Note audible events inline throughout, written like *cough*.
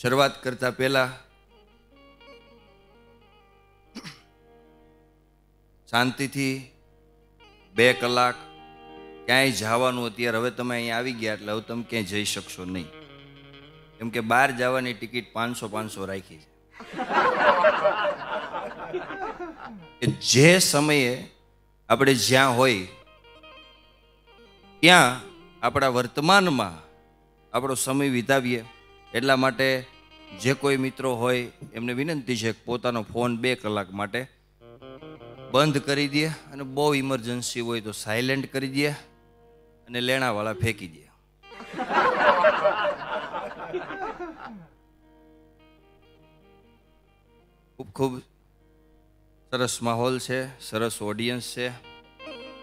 શરૂઆત કરતા પહેલા શાંતિથી બે કલાક ક્યાંય જવાનું અત્યારે હવે તમે અહીંયા આવી ગયા એટલે હવે તમે ક્યાંય જઈ શકશો નહીં કેમ કે બહાર જવાની ટિકિટ પાંચસો પાંચસો રાખી છે જે સમયે આપણે જ્યાં હોય ત્યાં આપણા વર્તમાનમાં આપણો સમય વિતાવીએ એટલા માટે જે કોઈ મિત્રો હોય એમને વિનંતી છે પોતાનો ફોન બે કલાક માટે બંધ કરી દે અને બહુ ઇમરજન્સી હોય તો સાયલેન્ટ કરી દે અને લેણાવાળા ફેંકી દે ખૂબ ખૂબ સરસ માહોલ છે સરસ ઓડિયન્સ છે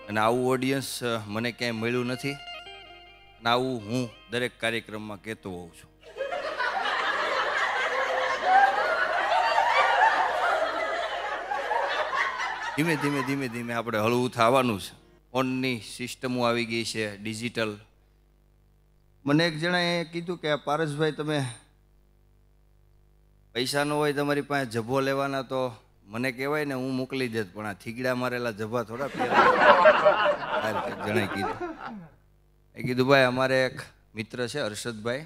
અને આવું ઓડિયન્સ મને ક્યાંય મળ્યું નથી અને આવું હું દરેક કાર્યક્રમમાં કહેતો હોઉં છું ધીમે ધીમે ધીમે ધીમે આપણે હળવું થવાનું છે ફોનની સિસ્ટમો આવી ગઈ છે ડિજિટલ મને એક જણાએ કીધું કે પારસભાઈ તમે પૈસા ન હોય તમારી પાસે જભો લેવાના તો મને કહેવાય ને હું મોકલી દેત પણ આ થીગડા મારેલા જભા થોડા જણાએ કીધું એ કીધું ભાઈ અમારે એક મિત્ર છે હર્ષદભાઈ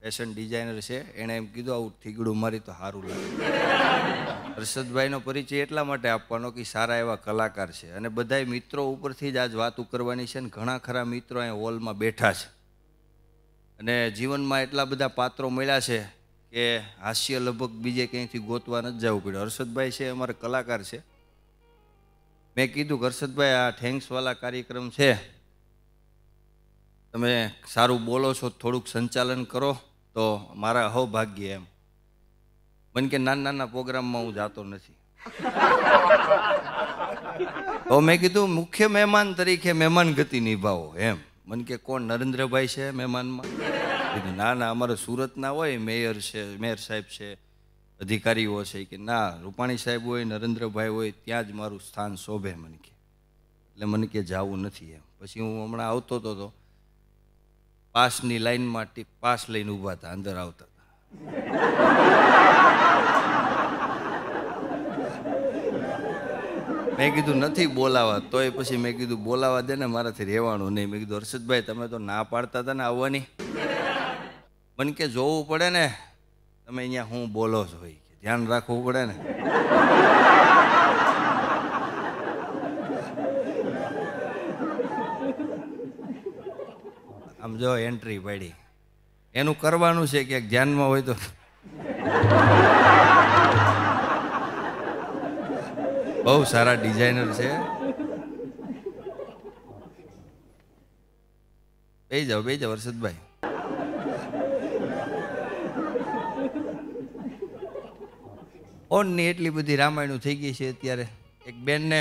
ફેશન ડિઝાઇનર છે એણે એમ કીધું આવું થીગડું મારી તો સારું લાગે હર્ષદભાઈનો પરિચય એટલા માટે આપવાનો કે સારા એવા કલાકાર છે અને બધા મિત્રો ઉપરથી જ આજ વાત કરવાની છે ને ઘણા ખરા મિત્રો અહીંયા હોલમાં બેઠા છે અને જીવનમાં એટલા બધા પાત્રો મળ્યા છે કે હાસ્ય લગભગ બીજે ક્યાંયથી ગોતવા નથી જવું પડ્યું હર્ષદભાઈ છે અમારા કલાકાર છે મેં કીધું કે હર્ષદભાઈ આ થેન્ક્સવાલા કાર્યક્રમ છે તમે સારું બોલો છો થોડુંક સંચાલન કરો તો મારા અહોભાગ્ય એમ મને કે નાના નાના પ્રોગ્રામમાં હું જાતો નથી તો *laughs* મેં કીધું મુખ્ય મહેમાન તરીકે મહેમાન ગતિ નિભાવો એમ મને કે કોણ નરેન્દ્રભાઈ છે મહેમાનમાં ના ના અમારે સુરતના હોય મેયર છે મેયર સાહેબ છે અધિકારીઓ છે કે ના રૂપાણી સાહેબ હોય નરેન્દ્રભાઈ હોય ત્યાં જ મારું સ્થાન શોભે મને કે એટલે મને કે જવું નથી એમ પછી હું હમણાં આવતો હતો તો પાસની લાઈનમાં પાસ લઈને ઊભા હતા અંદર આવતા મેં કીધું નથી બોલાવા તોય પછી મેં કીધું બોલાવા દે ને મારાથી રહેવાનું નહીં મેં કીધું હર્ષદભાઈ તમે તો ના પાડતા હતા ને આવવાની મને કે જોવું પડે ને તમે અહીંયા હું બોલો છો ધ્યાન રાખવું પડે ને આમ જો એન્ટ્રી પડી એનું કરવાનું છે ક્યાંક ધ્યાનમાં હોય તો બહુ સારા ડિઝાઇનર છે બે જાઓ બે જાઓ હર્ષદભાઈ ઓનની એટલી બધી રામાયણું થઈ ગઈ છે અત્યારે એક બેનને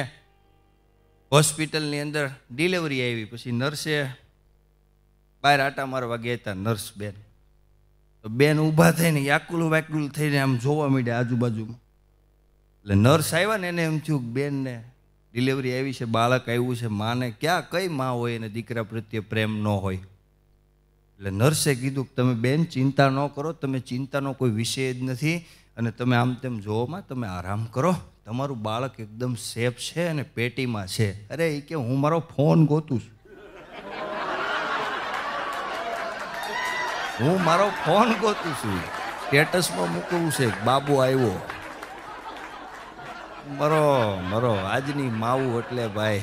હોસ્પિટલની અંદર ડિલિવરી આવી પછી નર્સે બહાર આટા મારવા ગયા હતા નર્સ બેન તો બેન ઊભા થઈને યાકુલ વાકુલ થઈને આમ જોવા માંડ્યા આજુબાજુમાં એટલે નર્સ આવ્યા ને એને એમ થયું કે બેનને ડિલિવરી આવી છે બાળક આવ્યું છે માને ક્યાં કઈ મા હોય અને દીકરા પ્રત્યે પ્રેમ ન હોય એટલે નર્સે કીધું કે તમે બેન ચિંતા ન કરો તમે ચિંતાનો કોઈ વિષય જ નથી અને તમે આમ તેમ જોવામાં તમે આરામ કરો તમારું બાળક એકદમ સેફ છે અને પેટીમાં છે અરે એ કે હું મારો ફોન ગોતું છું હું મારો ફોન ગોતું છું સ્ટેટસમાં મૂકવું છે બાબુ આવ્યો મરો મરો આજની માવું એટલે ભાઈ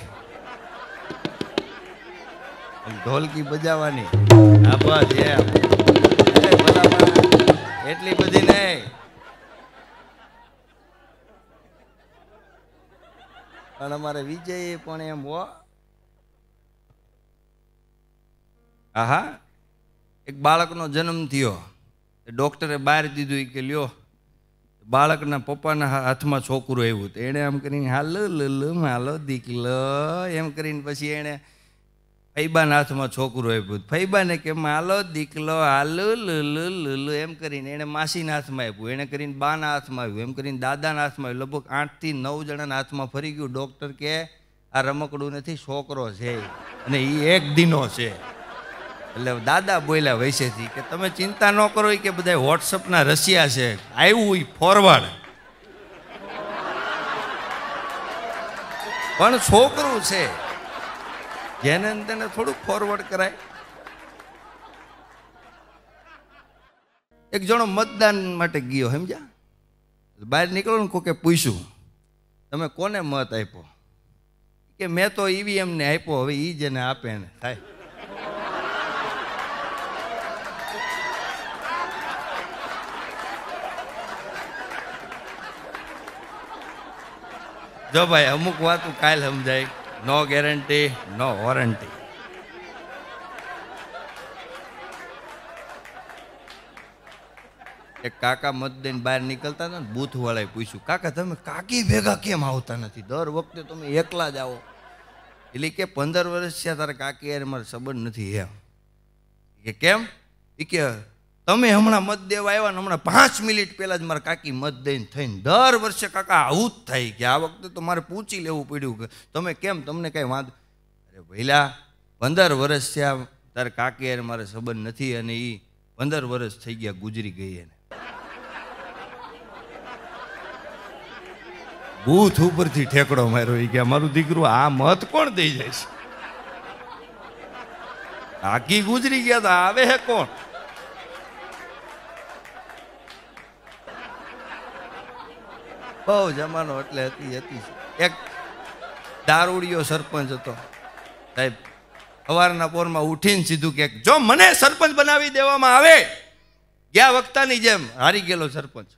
ઢોલકી બજાવવાની હા બસ એટલી બધી નહીં પણ અમારે વિજય પણ એમ હો આહા એક બાળકનો જન્મ થયો ડૉક્ટરે બહાર દીધું કે લ્યો બાળકના પપ્પાના હાથમાં છોકરું આવ્યું તો એણે આમ કરીને હાલ લ હાલો દીકલો એમ કરીને પછી એણે ફૈબાના હાથમાં છોકરું આપ્યું ફૈબાને કે હાલો દીકલો હાલો લુલુ એમ કરીને એણે માસીના હાથમાં આપ્યું એણે કરીને બાના હાથમાં આવ્યું એમ કરીને દાદાના હાથમાં આવ્યું લગભગ આઠથી નવ જણાના હાથમાં ફરી ગયું ડૉક્ટર કે આ રમકડું નથી છોકરો છે અને એ એક દિનો છે એટલે દાદા બોલ્યા વૈસેથી કે તમે ચિંતા ન કરો કે બધા વોટ્સઅપના રશિયા છે આવ્યું ફોરવર્ડ પણ છોકરું છે જેને તેને થોડુંક ફોરવર્ડ કરાય એક જણો મતદાન માટે ગયો સમજ્યા બહાર નીકળો ને કોકે પૂછ્યું તમે કોને મત આપ્યો કે મેં તો ઈવીએમને આપ્યો હવે એ જેને આપે ને થાય જો ભાઈ અમુક વાતું કાલ સમજાય નો ગેરંટી નો વોરંટી એક કાકા મત બહાર નીકળતા હતા ને બૂથવાળાએ પૂછ્યું કાકા તમે કાકી ભેગા કેમ આવતા નથી દર વખતે તમે એકલા જ આવો એટલે કે પંદર વર્ષ થયા તારે કાકી યાર મારા સંબંધ નથી એમ કે કેમ એ કે તમે હમણાં મત દેવા આવ્યા ને હમણાં પાંચ મિનિટ પહેલાં જ મારા કાકી મત દઈને થઈને દર વર્ષે કાકા આવું જ થાય કે આ વખતે તો મારે પૂછી લેવું પડ્યું કે તમે કેમ તમને કાંઈ વાંધો અરે ભૈલા પંદર વર્ષ થયા તારે કાકી યાર મારે સંબંધ નથી અને એ પંદર વર્ષ થઈ ગયા ગુજરી ગઈ એને ભૂથ ઉપરથી ઠેકડો માર્યો એ કે મારું દીકરું આ મત કોણ દઈ જાય છે કાકી ગુજરી ગયા તો આવે હે કોણ બહુ જમાનો એટલે હતી હતી એક દારૂડિયો સરપંચ હતો સાહેબ સવારના પોરમાં ઉઠીને સીધું કે જો મને સરપંચ બનાવી દેવામાં આવે ગયા વખતાની જેમ હારી ગયેલો સરપંચ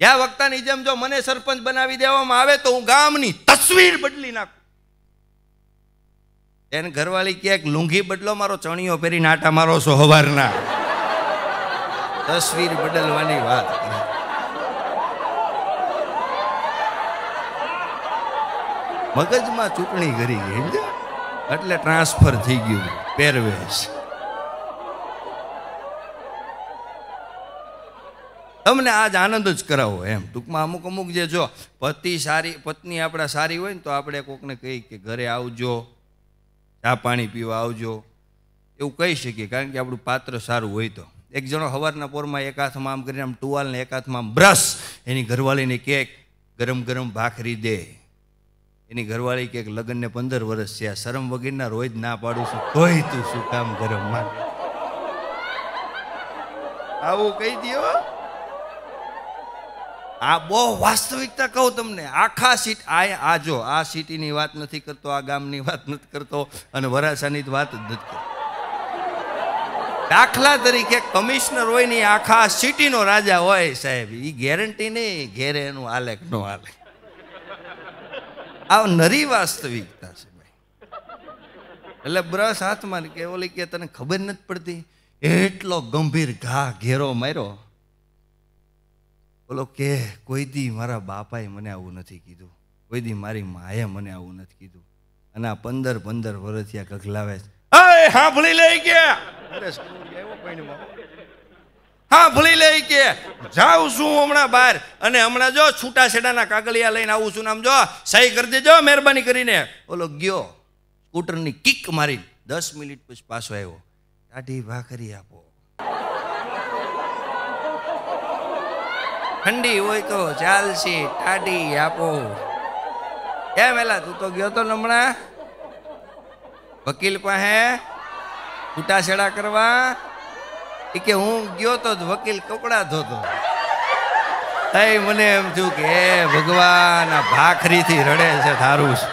ગયા વખતાની જેમ જો મને સરપંચ બનાવી દેવામાં આવે તો હું ગામની તસવીર બદલી નાખું એને ઘરવાળી ક્યાંક લુંગી બદલો મારો ચણિયો પહેરીને આટા મારો છો સવારના તસવીર બદલવાની વાત મગજમાં ચૂંટણી કરી ગઈ સમજ્યા એટલે ટ્રાન્સફર થઈ ગયું પહેરવેશ તમને આજ આનંદ જ કરાવો એમ ટૂંકમાં અમુક અમુક જે જો પતિ સારી પત્ની આપણા સારી હોય ને તો આપણે કોકને કહી કે ઘરે આવજો ચા પાણી પીવા આવજો એવું કહી શકીએ કારણ કે આપણું પાત્ર સારું હોય તો એક જણો હવારના પોરમાં એક હાથમાં આમ કરીને આમ ટુવાલને એક હાથમાં આમ બ્રશ એની ઘરવાળીને કેક ગરમ ગરમ ભાખરી દે એની ઘરવાળી કે લગ્નને પંદર વર્ષ છે આ શરમ વગેરેના રોજ ના પાડું છું તોય તું શું કામ ગરમ માન આવું કહી દો આ બહુ વાસ્તવિકતા કહું તમને આખા સીટ આ આ જો આ સિટીની વાત નથી કરતો આ ગામની વાત નથી કરતો અને વરાછાની વાત જ નથી કરતો દાખલા તરીકે કમિશનર હોય ને આખા સિટીનો રાજા હોય સાહેબ એ ગેરંટી નહીં ઘેરે એનું આલેખ નો આલેખ આ નરી વાસ્તવિકતા છે એટલે બ્રશ હાથમાં કે ઓલી કે તને ખબર નથી પડતી એટલો ગંભીર ઘા ઘેરો માર્યો બોલો કે કોઈ દી મારા બાપાએ મને આવું નથી કીધું કોઈ દી મારી માએ મને આવું નથી કીધું અને આ પંદર પંદર વર્ષ ત્યાં કગલાવે છે હા ભૂલી લઈ ગયા હા ભૂલી કે જાઉં છું હમણાં બહાર અને હમણાં જો છૂટાછેડાના કાગળિયા લઈને આવું છું નામ જો સહી કરી દેજો મહેરબાની કરીને ઓલો ગયો સ્કૂટરની કિક મારી દસ મિનિટ પછી પાછો આવ્યો ટાઢી ભાખરી આપો ઠંડી હોય તો ચાલશે ટાઢી આપો એમ એલા તું તો ગયો તો હમણાં વકીલ પાસે છૂટા છેડા કરવા એ કે હું ગયો તો જ વકીલ કપડાં ધોતો તઈ મને એમ થયું કે હે ભગવાન આ ભાખરીથી રડે છે થારું છે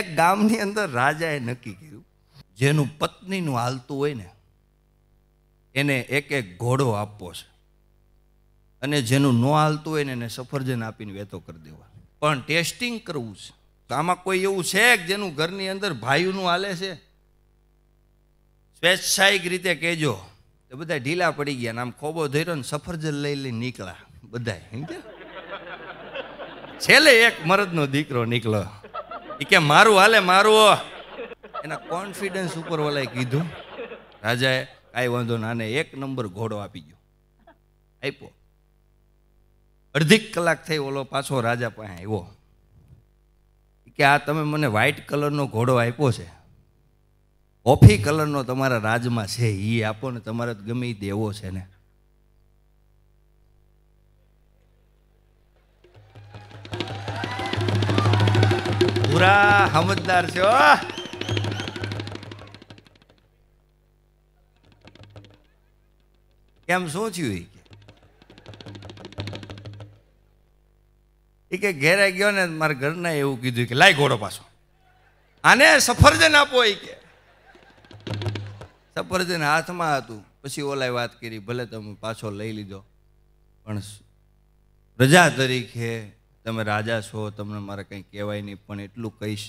એક ગામની અંદર રાજાએ નક્કી કર્યું જેનું પત્નીનું હાલતું હોય ને એને એક એક ઘોડો આપવો છે અને જેનું ન હાલતું હોય ને એને સફરજન આપીને વેતો કરી દેવા પણ ટેસ્ટિંગ કરવું છે તો આમાં કોઈ એવું છે કે જેનું ઘરની અંદર ભાઈનું હાલે છે સ્વૈચ્છાયિક રીતે કહેજો તો બધા ઢીલા પડી ગયા આમ ખોબો ધર્યો ને સફરજન લઈ લઈ નીકળ્યા બધા છેલ્લે એક મરદનો દીકરો નીકળ્યો એ કે મારું હાલે મારું એના કોન્ફિડન્સ ઉપર ઓલાએ કીધું રાજાએ કાંઈ વાંધો ના ને એક નંબર ઘોડો આપી ગયો આપ્યો અડધી કલાક થઈ ઓલો પાછો રાજા પાસે આવ્યો કે આ તમે મને વ્હાઈટ કલરનો ઘોડો આપ્યો છે કોફી કલરનો તમારા રાજમાં છે એ આપો ને તમારે ગમે દેવો છે ને પૂરા સમજદાર છે કેમ શું થયું એ કે ઘેરે ગયો ને મારા ઘરના એવું કીધું કે લાય ઘોડો પાછો આને સફરજન આપો એ કે સફરજન હાથમાં હતું પછી ઓલાએ વાત કરી ભલે તમે પાછો લઈ લીધો પણ પ્રજા તરીકે તમે રાજા છો તમને મારે કંઈ કહેવાય નહીં પણ એટલું કહીશ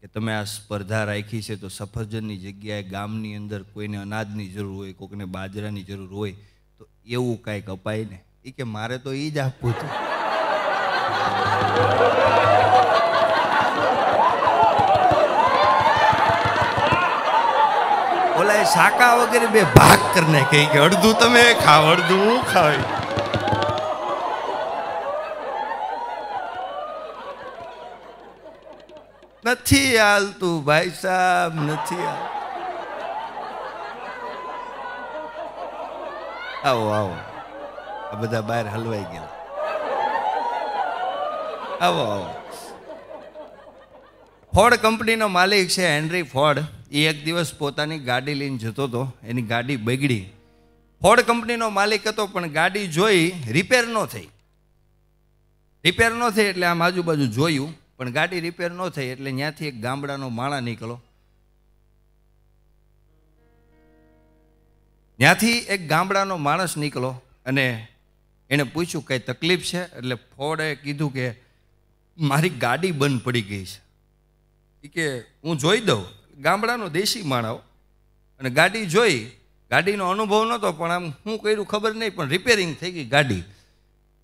કે તમે આ સ્પર્ધા રાખી છે તો સફરજનની જગ્યાએ ગામની અંદર કોઈને અનાજની જરૂર હોય કોઈકને બાજરાની જરૂર હોય તો એવું કાંઈક અપાય ને એ કે મારે તો એ જ આપવું હતું ઓલા શાકા વગેરે બે ભાગ કરીને કહી કે અડધું તમે ખાવ અડધું હું ખાવ નથી હાલતું ભાઈ સાહેબ નથી આવો આવો આ બધા બહાર હલવાઈ ગયા આવો આવો ફોર્ડ કંપનીનો માલિક છે હેનરી ફોર્ડ એ એક દિવસ પોતાની ગાડી લઈને જતો હતો એની ગાડી બગડી ફોર્ડ કંપનીનો માલિક હતો પણ ગાડી જોઈ રિપેર ન થઈ રિપેર ન થઈ એટલે આમ આજુબાજુ જોયું પણ ગાડી રિપેર ન થઈ એટલે ત્યાંથી એક ગામડાનો માળા નીકળો ત્યાંથી એક ગામડાનો માણસ નીકળો અને એણે પૂછ્યું કંઈ તકલીફ છે એટલે ફોડે કીધું કે મારી ગાડી બંધ પડી ગઈ છે એ કે હું જોઈ દઉં ગામડાનો દેશી માણાઓ અને ગાડી જોઈ ગાડીનો અનુભવ નહોતો પણ આમ હું કર્યું ખબર નહીં પણ રિપેરિંગ થઈ ગઈ ગાડી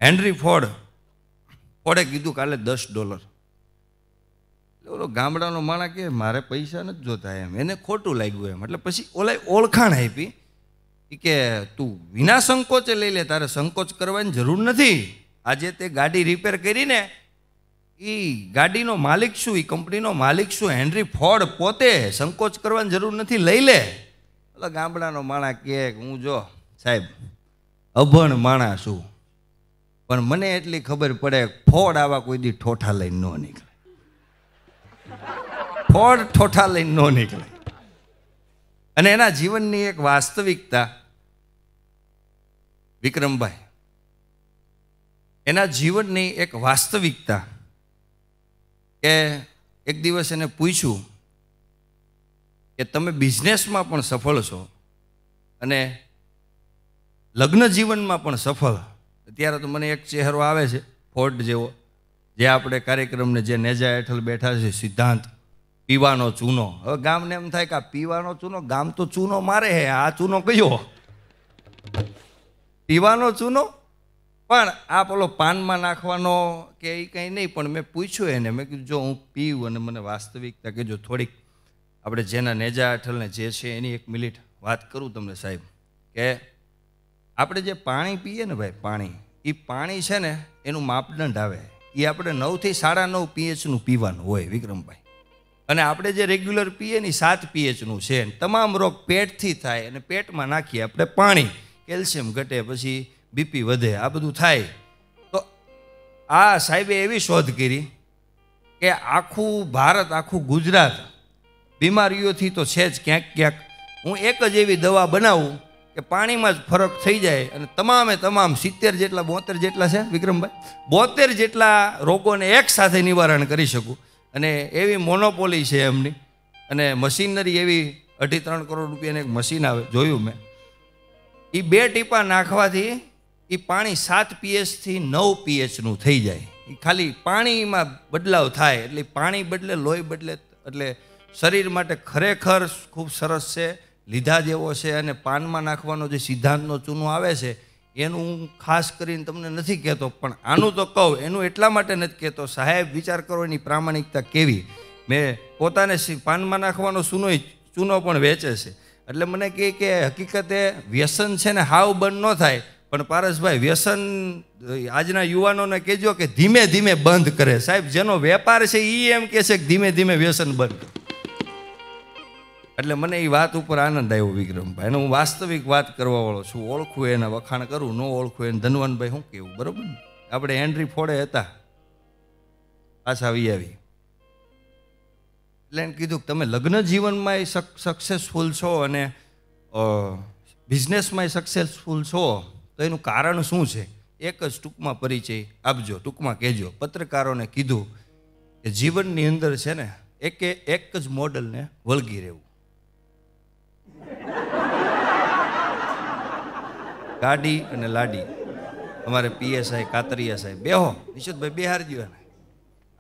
હેન્ડ્રી ફોર્ડ ફોર્ડે કીધું કાલે દસ ડોલર ઓલો ગામડાનો માણા કે મારે પૈસા નથી જોતા એમ એને ખોટું લાગ્યું એમ એટલે પછી ઓલાય ઓળખાણ આપી એ કે તું વિના સંકોચે લઈ લે તારે સંકોચ કરવાની જરૂર નથી આજે તે ગાડી રિપેર કરીને એ ગાડીનો માલિક શું એ કંપનીનો માલિક શું હેનરી ફોર્ડ પોતે સંકોચ કરવાની જરૂર નથી લઈ લે એટલે ગામડાનો માણા કહે હું જો સાહેબ અભણ માણા છું પણ મને એટલી ખબર પડે ફોડ આવા કોઈ દી ઠોઠા લઈને ન નીકળે ફોડ ઠોઠા લઈને ન નીકળે અને એના જીવનની એક વાસ્તવિકતા વિક્રમભાઈ એના જીવનની એક વાસ્તવિકતા કે એક દિવસ એને પૂછ્યું કે તમે બિઝનેસમાં પણ સફળ છો અને લગ્ન જીવનમાં પણ સફળ અત્યારે તો મને એક ચહેરો આવે છે ફોર્ટ જેવો જે આપણે કાર્યક્રમને જે નેજા હેઠળ બેઠા છે સિદ્ધાંત પીવાનો ચૂનો હવે ગામને એમ થાય કે આ પીવાનો ચૂનો ગામ તો ચૂનો મારે હે આ ચૂનો કયો પીવાનો ચૂનો પણ આ પેલો પાનમાં નાખવાનો કે એ કંઈ નહીં પણ મેં પૂછ્યું એને મેં કીધું જો હું પીવું અને મને વાસ્તવિકતા કે જો થોડીક આપણે જેના નેજા હેઠળને જે છે એની એક મિનિટ વાત કરું તમને સાહેબ કે આપણે જે પાણી પીએ ને ભાઈ પાણી એ પાણી છે ને એનું માપદંડ આવે એ આપણે નવથી સાડા નવ પીએચનું પીવાનું હોય વિક્રમભાઈ અને આપણે જે રેગ્યુલર પીએ ને સાત પીએચનું છે તમામ રોગ પેટથી થાય અને પેટમાં નાખીએ આપણે પાણી કેલ્શિયમ ઘટે પછી બીપી વધે આ બધું થાય તો આ સાહેબે એવી શોધ કરી કે આખું ભારત આખું ગુજરાત બીમારીઓથી તો છે જ ક્યાંક ક્યાંક હું એક જ એવી દવા બનાવું કે પાણીમાં જ ફરક થઈ જાય અને તમામે તમામ સિત્તેર જેટલા બોતેર જેટલા છે વિક્રમભાઈ બોતેર જેટલા રોગોને એક સાથે નિવારણ કરી શકું અને એવી મોનોપોલી છે એમની અને મશીનરી એવી અઢી ત્રણ કરોડ રૂપિયાની એક મશીન આવે જોયું મેં એ બે ટીપા નાખવાથી એ પાણી સાત પીએચથી નવ પીએચનું થઈ જાય ખાલી પાણીમાં બદલાવ થાય એટલે પાણી બદલે લોહી બદલે એટલે શરીર માટે ખરેખર ખૂબ સરસ છે લીધા જેવો છે અને પાનમાં નાખવાનો જે સિદ્ધાંતનો ચૂનો આવે છે એનું હું ખાસ કરીને તમને નથી કહેતો પણ આનું તો કહું એનું એટલા માટે નથી કહેતો સાહેબ વિચાર કરો એની પ્રામાણિકતા કેવી મેં પોતાને પાનમાં નાખવાનો ચૂનો ચૂનો પણ વેચે છે એટલે મને કહે કે હકીકતે વ્યસન છે ને હાવ બંધ ન થાય પણ પારસભાઈ વ્યસન આજના યુવાનોને કહેજો કે ધીમે ધીમે બંધ કરે સાહેબ જેનો વેપાર છે એ એમ કહે છે કે ધીમે ધીમે વ્યસન બંધ એટલે મને એ વાત ઉપર આનંદ આવ્યો વિક્રમભાઈ અને હું વાસ્તવિક વાત કરવાવાળો છું ઓળખું એને વખાણ કરું ન ઓળખું એને ધનવાનભાઈ શું કહેવું બરાબર ને આપણે હેનરી ફોડે હતા પાછા આવી આવી એટલે એને કીધું કે તમે લગ્ન જીવનમાં સક્સેસફુલ છો અને બિઝનેસમાં સક્સેસફુલ છો તો એનું કારણ શું છે એક જ ટૂંકમાં પરિચય આપજો ટૂંકમાં કહેજો પત્રકારોને કીધું કે જીવનની અંદર છે ને એકે એક જ મોડલને વળગી રહેવું ગાડી અને લાડી અમારે પીએસઆઈ કાતરિયા સાહેબ બેહો નિશોદભાઈ બિહાર ગયો ને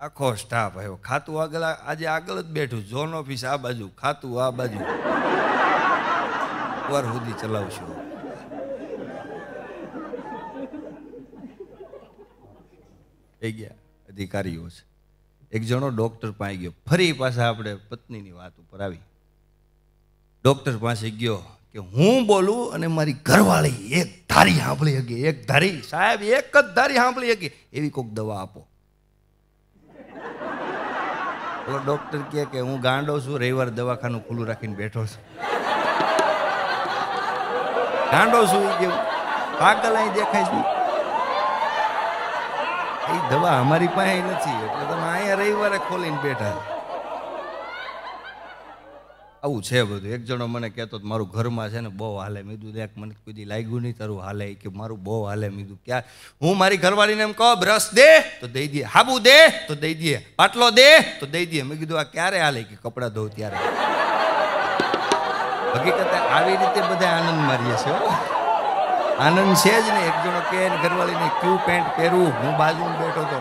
આખો સ્ટાફ આવ્યો ખાતું આગળ આજે આગળ જ બેઠું ઝોન ઓફિસ આ બાજુ ખાતું આ બાજુ વાર સુધી ચલાવશું થઈ ગયા અધિકારીઓ છે એક જણો ડૉક્ટર પાસે ગયો ફરી પાછા આપણે પત્નીની વાત ઉપર આવી ડૉક્ટર પાસે ગયો કે હું બોલું અને મારી ઘરવાળી એક ધારી સાંભળી હકી એક ધારી સાહેબ એક જ ધારી સાંભળી હકી એવી કોઈક દવા આપો ઓલો ડૉક્ટર કહે કે હું ગાંડો છું રવિવાર દવાખાનું ખુલ્લું રાખીને બેઠો છું ગાંડો છું કેવું પાગલ અહીં દેખાય છું એ દવા અમારી પાસે નથી એટલે તમે અહીંયા રવિવારે ખોલીને બેઠા આવું છે બધું એક જણો મને કહેતો મારું ઘરમાં છે ને બહુ હાલે મીધું દેખ મને કોઈ લાગ્યું નહીં તારું હાલે કે મારું બહુ હાલે મીધું ક્યાં હું મારી ઘરવાળીને એમ કહો બ્રશ દે તો દઈ દઈએ હાબુ દે તો દઈ દઈએ પાટલો દે તો દઈ દે મેં કીધું આ ક્યારે હાલે કે કપડાં ધોઉં ત્યારે હકીકત આવી રીતે બધા આનંદ મારીએ છીએ આનંદ છે જ ને એક જણો કે ઘરવાળીને ક્યુ પેન્ટ પહેરવું હું બાજુમાં બેઠો હતો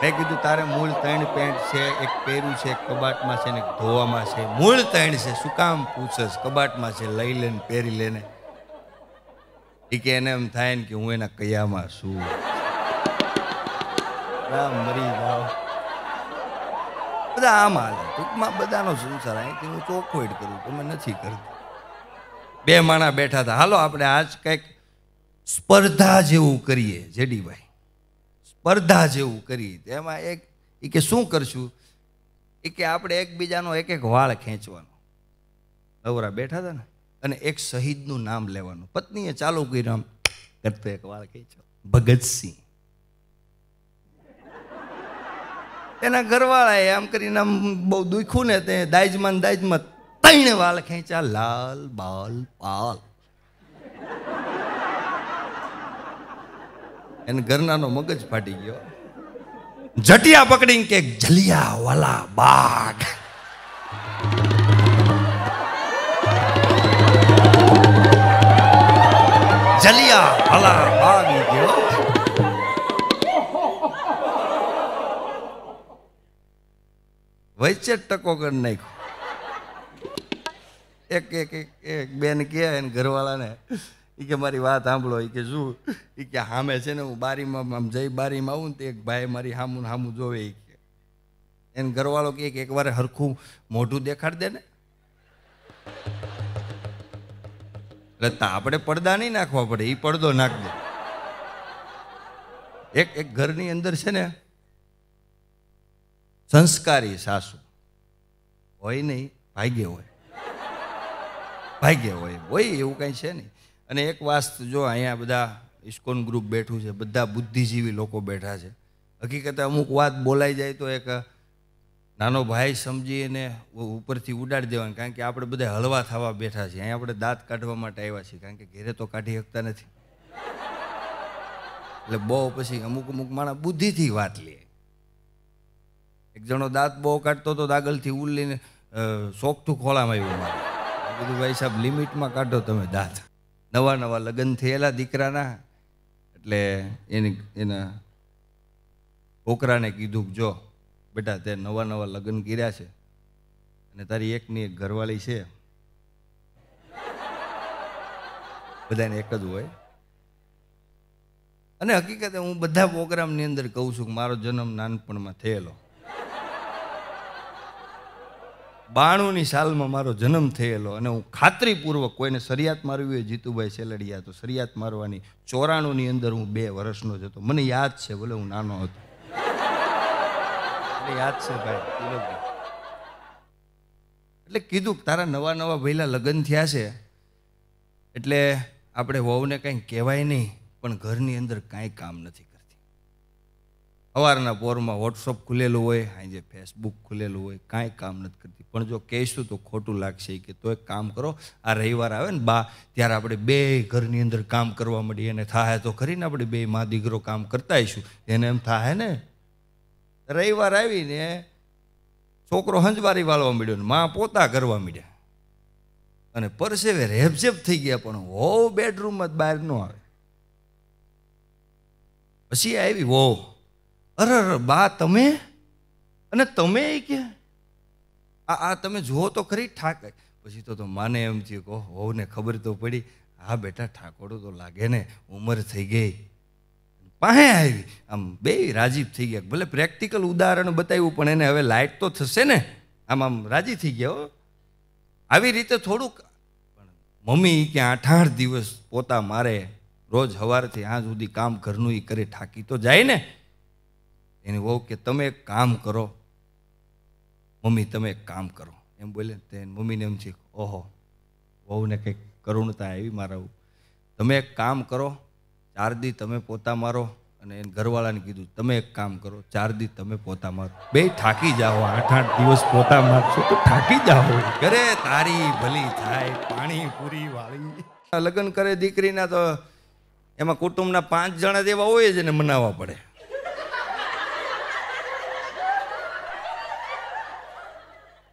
મેં કીધું તારે મૂળ ત્રણ પેન્ટ છે એક પહેર્યું છે એક કબાટમાં છે ને ધોવામાં છે મૂળ ત્રણ છે શું કામ પૂછસ કબાટમાં છે લઈ લે ને પહેરી લે ને એ કે એને એમ થાય ને કે હું એના કયામાં શું છું મરી જાઓ બધા આમ હાલે ટૂંકમાં બધાનો સંસાર અહીંથી હું ચોખવટ કરું તમે નથી કરતી બે માણા બેઠા હતા હાલો આપણે આજ કંઈક સ્પર્ધા જેવું કરીએ જેડીભાઈ સ્પર્ધા જેવું કરીએ તેમાં એક એ કે શું કરશું એ કે આપણે એકબીજાનો એક એક વાળ ખેંચવાનો અવરા બેઠા હતા ને અને એક શહીદનું નામ લેવાનું પત્નીએ ચાલુ કર્યું આમ કરતો એક વાળ ખેંચો ભગતસિંહ એના ઘરવાળાએ આમ કરીને આમ બહુ દુખ્યું ને તે દાયજમાન દાયજમાં ત્રણ વાળ ખેંચ્યા લાલ બાલ પાલ એને ઘરનાનો મગજ ફાટી ગયો જટિયા પકડીને કે જલિયા વાલા બાગ જલિયા વાલા બાગ ગયો વચ્ચે ટકો કરી નાખ્યો એક એક એક બેન કહે એને ઘરવાળાને એ કે મારી વાત સાંભળો એ કે શું એ કે સામે છે ને હું બારીમાં આમ જઈ બારીમાં આવું ને તો એક ભાઈ મારી સામું સામું જોવે એ કે એને ઘરવાળો કે એકવાર હરખું મોઢું દેખાડ દે ને એટલે આપણે પડદા નહીં નાખવા પડે એ પડદો નાખ દે એક એક ઘરની અંદર છે ને સંસ્કારી સાસુ હોય નહીં ભાગ્ય હોય ભાગ્ય હોય હોય એવું કાંઈ છે નહીં અને એક વાસ્ત જો અહીંયા બધા ઇસ્કોન ગ્રુપ બેઠું છે બધા બુદ્ધિજીવી લોકો બેઠા છે હકીકતે અમુક વાત બોલાઈ જાય તો એક નાનો ભાઈ સમજીને ઉપરથી ઉડાડી દેવાની કારણ કે આપણે બધા હળવા થવા બેઠા છીએ અહીંયા આપણે દાંત કાઢવા માટે આવ્યા છીએ કારણ કે ઘેરે તો કાઢી શકતા નથી એટલે બહુ પછી અમુક અમુક માણસ બુદ્ધિથી વાત લે એક જણો દાંત બહુ કાઢતો હતો આગળથી ઉલ્લીને સોકઠું ખોળામાં આવ્યું મારે કીધું ભાઈ સાહેબ લિમિટમાં કાઢો તમે દાંત નવા નવા લગ્ન થયેલા દીકરાના એટલે એને એના છોકરાને કીધું કે જો બેટા તે નવા નવા લગ્ન કર્યા છે અને તારી એકની એક ઘરવાળી છે બધાને એક જ હોય અને હકીકતે હું બધા પ્રોગ્રામની અંદર કહું છું કે મારો જન્મ નાનપણમાં થયેલો બાણુંની સાલમાં મારો જન્મ થયેલો અને હું ખાતરીપૂર્વક કોઈને સરિયાત મારવી હોય જીતુભાઈ સેલડિયા તો સરિયાત મારવાની ચોરાણુંની અંદર હું બે વર્ષનો જ હતો મને યાદ છે બોલે હું નાનો હતો યાદ છે ભાઈ એટલે કીધું તારા નવા નવા વહેલા લગ્ન થયા છે એટલે આપણે વહુને કંઈ કહેવાય નહીં પણ ઘરની અંદર કાંઈ કામ નથી સવારના પોરમાં વોટ્સઅપ ખુલેલું હોય સાંજે ફેસબુક ખુલેલું હોય કાંઈ કામ નથી કરતી પણ જો કહેશું તો ખોટું લાગશે કે તો એક કામ કરો આ રવિવાર આવે ને બા ત્યારે આપણે બે ઘરની અંદર કામ કરવા મળીએ અને થાય તો ખરીને આપણે બે મા દીકરો કામ કરતા આવીશું એને એમ થાય ને રવિવાર આવીને છોકરો હંજવારી વાળવા મળ્યો ને મા પોતા કરવા મળ્યા અને પરસેવે રેબઝેબ થઈ ગયા પણ હોવ બેડરૂમમાં બહાર ન આવે પછી આવી વહુ અરે અરે બા તમે અને તમે એ કે આ આ તમે જુઓ તો ખરી ઠાક પછી તો માને એમ થયું કહો હોવને ખબર તો પડી હા બેટા ઠાકોડો તો લાગે ને ઉંમર થઈ ગઈ પાસે આવી આમ બે રાજીબ થઈ ગયા ભલે પ્રેક્ટિકલ ઉદાહરણ બતાવ્યું પણ એને હવે લાઇટ તો થશે ને આમ આમ રાજી થઈ ગયા હો આવી રીતે થોડુંક પણ મમ્મી કે આઠ આઠ દિવસ પોતા મારે રોજ સવારથી આ સુધી કામ ઘરનું એ કરે ઠાકી તો જાય ને એની વહુ કે તમે એક કામ કરો મમ્મી તમે એક કામ કરો એમ બોલે તે મમ્મીને એમ છે ઓહો વહુને કંઈક કરુણતા આવી મારા તમે એક કામ કરો ચાર દી તમે પોતા મારો અને એને ઘરવાળાને કીધું તમે એક કામ કરો ચાર દી તમે પોતા મારો બે થાકી જાઓ આઠ આઠ દિવસ પોતા મારશો તો થાકી જાઓ ઘરે તારી ભલી થાય પાણી પૂરી વાળી લગ્ન કરે દીકરીના તો એમાં કુટુંબના પાંચ જણા જેવા હોય જ એને મનાવવા પડે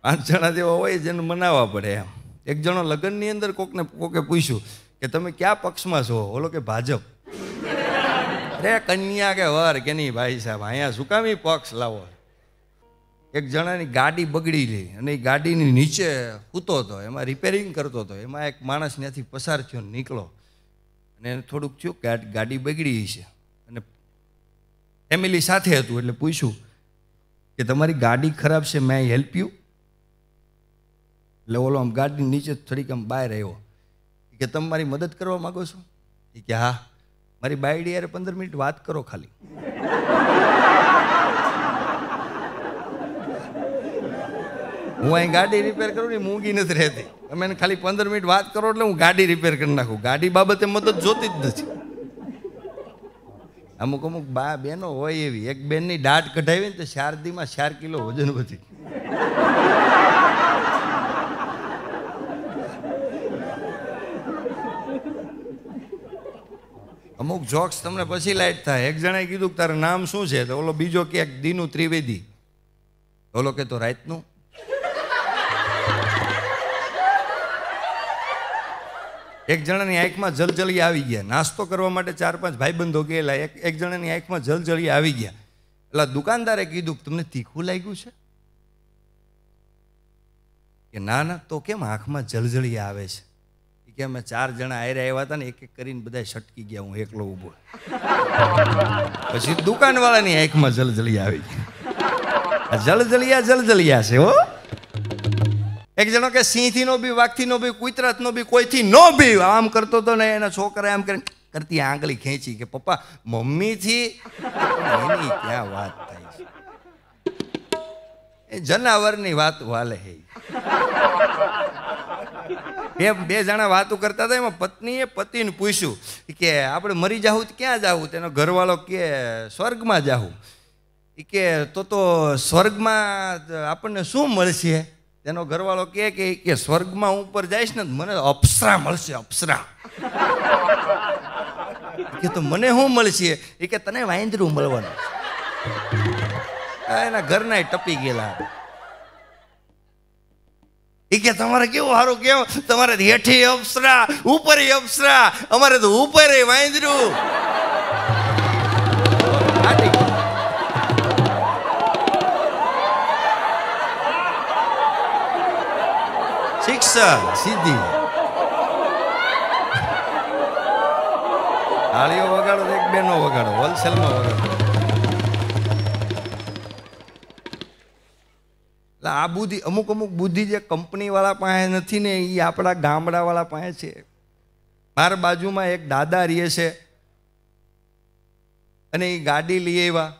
પાંચ જણા જેવા હોય જેને મનાવવા પડે એમ એક જણો લગ્નની અંદર કોકને કોકે પૂછ્યું કે તમે કયા પક્ષમાં છો ઓલો કે ભાજપ અરે કન્યા કે વર કે નહીં ભાઈ સાહેબ અહીંયા સુકામી પક્ષ લાવો એક જણાની ગાડી બગડી લઈ અને એ ગાડીની નીચે સૂતો હતો એમાં રિપેરિંગ કરતો હતો એમાં એક માણસ ત્યાંથી પસાર થયો નીકળો અને એને થોડુંક થયું કે ગાડી બગડી છે અને ફેમિલી સાથે હતું એટલે પૂછ્યું કે તમારી ગાડી ખરાબ છે મેં હેલ્પ યુ એટલે ઓલો આમ ગાડીની નીચે થોડીક આમ બહાર આવ્યો કે તમે મારી મદદ કરવા માગો છો એ કે હા મારી બાયડી યારે પંદર મિનિટ વાત કરો ખાલી હું અહીં ગાડી રિપેર કરું ને મૂંગી નથી રહેતી તમે એને ખાલી પંદર મિનિટ વાત કરો એટલે હું ગાડી રિપેર કરી નાખું ગાડી બાબતે મદદ જોતી જ નથી અમુક અમુક બા બહેનો હોય એવી એક બેનની દાઢ કઢાવી ને તો શારદીમાં ચાર કિલો વજન વધી અમુક જોક્સ તમને પછી લાઈટ થાય એક જણાએ કીધું કે તારું નામ શું છે તો ઓલો બીજો કે દીનું ત્રિવેદી ઓલો કે તો રાતનું એક જણાની આંખમાં જલજલી આવી ગયા નાસ્તો કરવા માટે ચાર પાંચ ભાઈબંધો ગયેલા એક એક જણાની આંખમાં જલજલી આવી ગયા એટલે દુકાનદારે કીધું તમને તીખું લાગ્યું છે કે ના ના તો કેમ આંખમાં જલજળી આવે છે કે ચાર જણા આયરે આવ્યા હતા ને એક એક કરીને બધા છટકી ગયા હું એકલો ઊભો પછી દુકાનવાળાની આંખમાં જલજલી આવી ગઈ જલજલિયા જલજલિયા છે હો એક જણો કે સિંહથી નો બી વાઘથી નો બી કુતરાત નો બી કોઈથી નો બી આમ કરતો હતો ને એના છોકરા આમ કરીને કરતી આંગળી ખેંચી કે પપ્પા મમ્મીથી એની ક્યાં વાત થાય છે એ જનાવરની વાત વાલે હે બે બે જણા વાતો કરતા હતા એમાં પત્નીએ પતિને પૂછ્યું કે આપણે મરી જાવું ક્યાં જાવું તેનો ઘરવાળો કે સ્વર્ગમાં જાવું એ કે તો તો સ્વર્ગમાં આપણને શું મળશે તેનો ઘરવાળો કે કે સ્વર્ગમાં ઉપર જઈશ ને મને અપ્સરા મળશે અપ્સરા કે તો મને શું મળશે એ કે તને વાંદરું મળવાનું એના ઘરના ટપી ગયેલા એ કે તમારે કેવું સારું કેવું તમારે હેઠી અપ્સરા ઉપર અપ્સરા અમારે તો ઉપર વાંદરું શિક્ષણ સીધી તાળીઓ વગાડો એક બેનો વગાડો હોલસેલમાં વગાડો એટલે આ બુદ્ધિ અમુક અમુક બુદ્ધિ જે કંપનીવાળા પાસે નથી ને એ આપણા ગામડાવાળા પાસે છે મારા બાજુમાં એક દાદા રહે છે અને એ ગાડી લઈ આવ્યા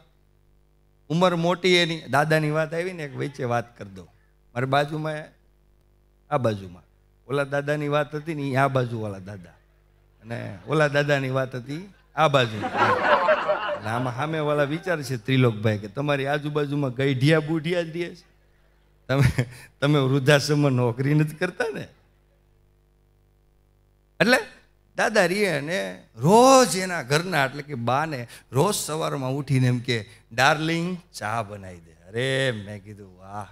ઉંમર મોટી એની દાદાની વાત આવી ને એક વચ્ચે વાત કરી દો મારી બાજુમાં આ બાજુમાં ઓલા દાદાની વાત હતી ને એ આ બાજુવાળા દાદા અને ઓલા દાદાની વાત હતી આ બાજુ આમાં સામેવાળા વિચાર છે ત્રિલોકભાઈ કે તમારી આજુબાજુમાં ગઈઢિયા બુઢિયા જ રહે છે તમે તમે વૃદ્ધાશ્રમમાં નોકરી નથી કરતા ને એટલે દાદા રીએ અને રોજ એના ઘરના એટલે કે બાને રોજ સવારમાં ઉઠીને એમ કે ડાર્લિંગ ચા બનાવી દે અરે મેં કીધું વાહ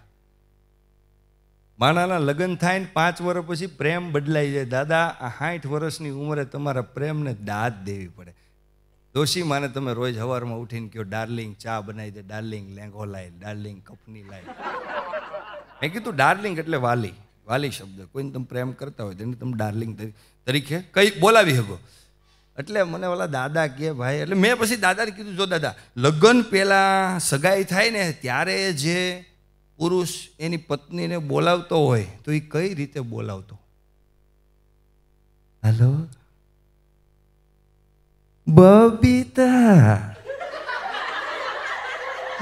માણાના લગ્ન થાય ને પાંચ વર્ષ પછી પ્રેમ બદલાઈ જાય દાદા આ સાઠ વર્ષની ઉંમરે તમારા પ્રેમને દાદ દેવી પડે દોશી માને તમે રોજ સવારમાં ઉઠીને કહો ડાર્લિંગ ચા બનાવી દે ડાર્લિંગ લેંગો લાય ડાર્લિંગ કપની લાય મેં કીધું ડાર્લિંગ એટલે વાલી વાલી શબ્દ કોઈને તમે પ્રેમ કરતા હોય તેને તમે ડાર્લિંગ તરીકે કંઈ બોલાવી શકો એટલે મને ઓલા દાદા કે ભાઈ એટલે મેં પછી દાદાને કીધું જો દાદા લગ્ન પહેલાં સગાઈ થાય ને ત્યારે જે પુરુષ એની પત્નીને બોલાવતો હોય તો એ કઈ રીતે બોલાવતો હલો બબીતા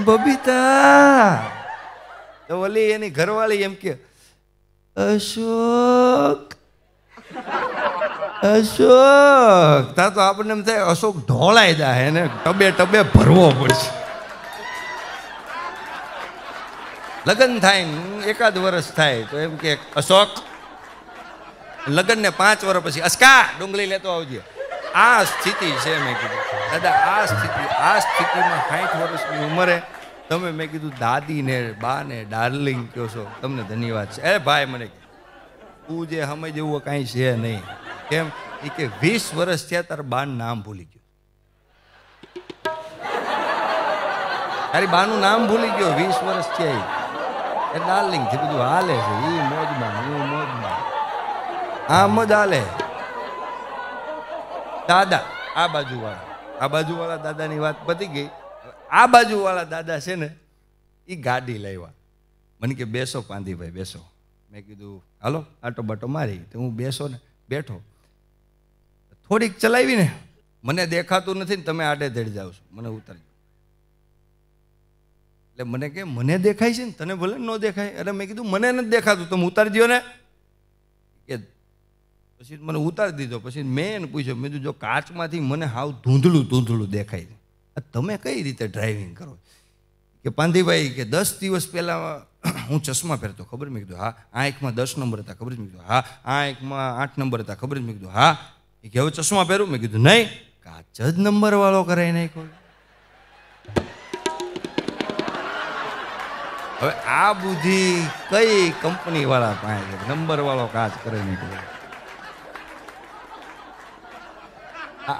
બબીતા તો ઓલી એની ઘરવાળી એમ કે અશોક અશોક તા તો આપણને એમ થાય અશોક ઢોળાઈ જાય એને ટબે ટબે ભરવો પડશે લગ્ન થાય એકાદ વર્ષ થાય તો એમ કે અશોક લગ્નને પાંચ વર્ષ પછી અસકા ડુંગળી લેતો આવજે આ સ્થિતિ છે મેં કીધું દાદા આ સ્થિતિ આ સ્થિતિમાં સાઠ વર્ષની ઉંમરે તમે મેં કીધું દાદી ને બા ને ડાર્લિંગ કહો છો તમને ધન્યવાદ છે અરે ભાઈ મને તું જે સમય જેવું કાંઈ છે નહીં કેમ એ કે વીસ વર્ષ થયા તાર બાન નામ ભૂલી ગયો તારી બાનું નામ ભૂલી ગયો વીસ વર્ષ થયા એ ડાર્લિંગ થી બધું હાલે છે એ મોજમાં હું મોજમાં આમ જ હાલે દાદા આ બાજુવાળા આ બાજુવાળા દાદાની વાત પતી ગઈ આ બાજુવાળા દાદા છે ને એ ગાડી લાવ્યા મને કે બેસો પાંધીભાઈ બેસો મેં કીધું હાલો આટો બાટો મારી તો હું બેસો ને બેઠો થોડીક ચલાવી ને મને દેખાતું નથી ને તમે આડે ધડ જાઓ છો મને ઉતરજો એટલે મને કે મને દેખાય છે ને તને ભલે ન દેખાય અરે મેં કીધું મને નથી દેખાતું તમે દો ને કે પછી મને ઉતારી દીધો પછી મેં એને પૂછ્યું મેં કીધું જો કાચમાંથી મને હાવ ધૂંધળું ધૂંધળું દેખાય છે તમે કઈ રીતે ડ્રાઇવિંગ કરો કે પાંધીભાઈ કે દસ દિવસ પહેલાં હું ચશ્મા પહેરતો ખબર મેં કીધું હા આ એકમાં દસ નંબર હતા ખબર મેં કીધું હા આ એકમાં આઠ નંબર હતા ખબર જ મેં કીધું હા એ કે હવે ચશ્મા પહેરું મેં કીધું નહીં કાચ જ નંબરવાળો કરાય કોઈ હવે આ બુદ્ધિ કઈ કંપનીવાળા પાસે છે નંબરવાળો કાચ કરાઈ નાખ્યો